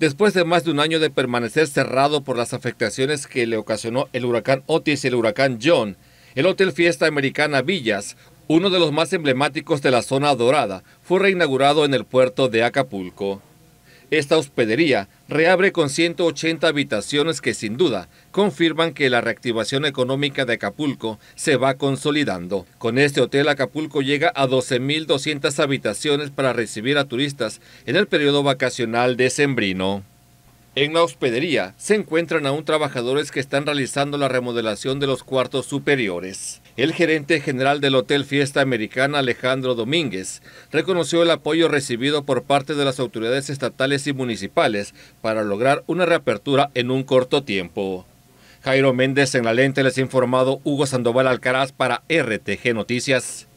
Después de más de un año de permanecer cerrado por las afectaciones que le ocasionó el huracán Otis y el huracán John, el Hotel Fiesta Americana Villas, uno de los más emblemáticos de la zona dorada, fue reinaugurado en el puerto de Acapulco. Esta hospedería reabre con 180 habitaciones que sin duda confirman que la reactivación económica de Acapulco se va consolidando. Con este hotel Acapulco llega a 12.200 habitaciones para recibir a turistas en el periodo vacacional decembrino. En la hospedería se encuentran aún trabajadores que están realizando la remodelación de los cuartos superiores. El gerente general del Hotel Fiesta Americana, Alejandro Domínguez, reconoció el apoyo recibido por parte de las autoridades estatales y municipales para lograr una reapertura en un corto tiempo. Jairo Méndez en la lente les ha informado Hugo Sandoval Alcaraz para RTG Noticias.